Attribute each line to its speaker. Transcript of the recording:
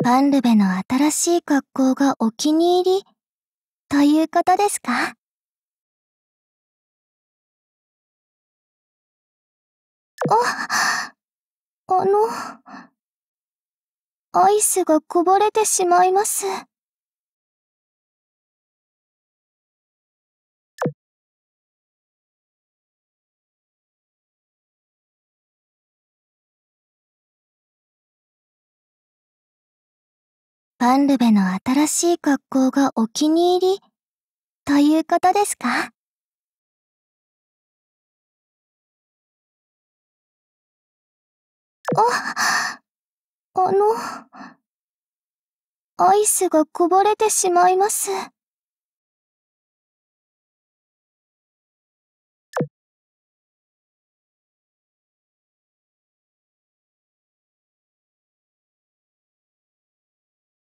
Speaker 1: バンルベの新しい格好がお気に入り、ということですかあ、あの、アイスがこぼれてしまいます。パンルベの新しい格好がお気に入り、ということですかあ、あの、アイスがこぼれてしまいます。